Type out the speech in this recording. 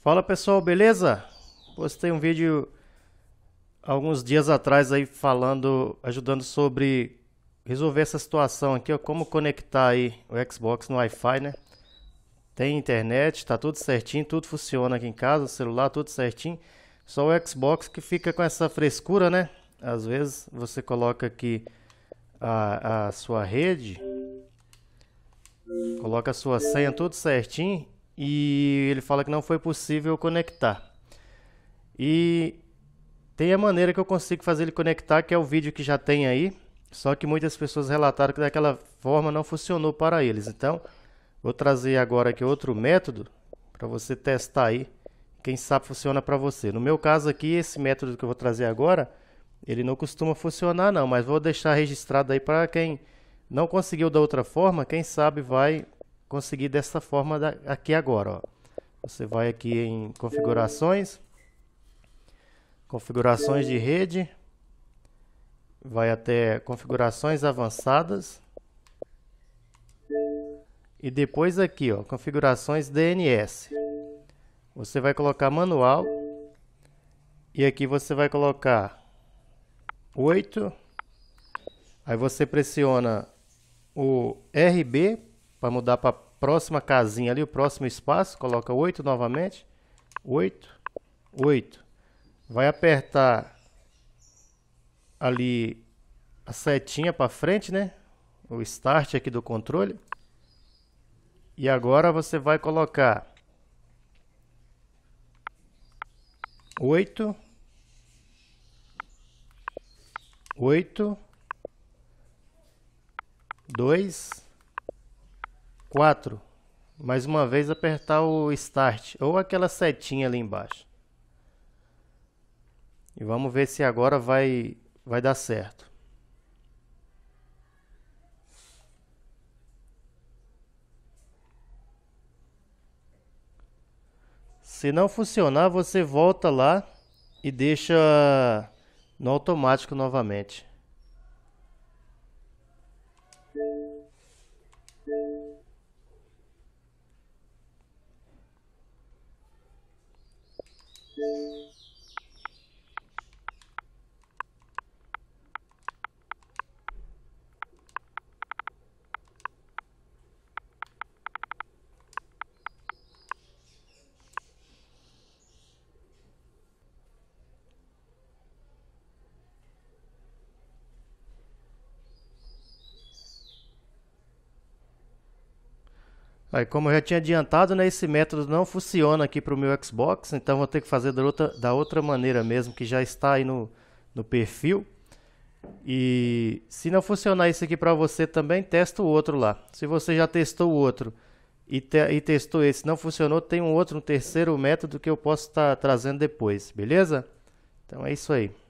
Fala pessoal, beleza? Postei um vídeo alguns dias atrás aí falando, ajudando sobre resolver essa situação aqui, ó, como conectar aí o Xbox no Wi-Fi, né? Tem internet, tá tudo certinho, tudo funciona aqui em casa, celular, tudo certinho. Só o Xbox que fica com essa frescura, né? Às vezes você coloca aqui a, a sua rede, coloca a sua senha tudo certinho e ele fala que não foi possível conectar. E tem a maneira que eu consigo fazer ele conectar, que é o vídeo que já tem aí, só que muitas pessoas relataram que daquela forma não funcionou para eles. Então, vou trazer agora aqui outro método para você testar aí. Quem sabe funciona para você. No meu caso aqui, esse método que eu vou trazer agora, ele não costuma funcionar não, mas vou deixar registrado aí para quem não conseguiu da outra forma, quem sabe vai conseguir dessa forma da, aqui agora. Ó. Você vai aqui em configurações, configurações de rede, vai até configurações avançadas e depois aqui, ó, configurações DNS. Você vai colocar manual e aqui você vai colocar 8. Aí você pressiona o RB para mudar para a próxima casinha ali, o próximo espaço, coloca 8 novamente, 8, 8. Vai apertar ali a setinha para frente, né? O start aqui do controle. E agora você vai colocar 8 8 2 4. Mais uma vez apertar o Start ou aquela setinha ali embaixo. E vamos ver se agora vai, vai dar certo. Se não funcionar, você volta lá e deixa no automático novamente. Aí, como eu já tinha adiantado, né, esse método não funciona aqui para o meu Xbox, então vou ter que fazer da outra, da outra maneira mesmo, que já está aí no, no perfil. E se não funcionar isso aqui para você também, testa o outro lá. Se você já testou o outro e, te, e testou esse não funcionou, tem um outro, um terceiro método que eu posso estar tá trazendo depois, beleza? Então é isso aí.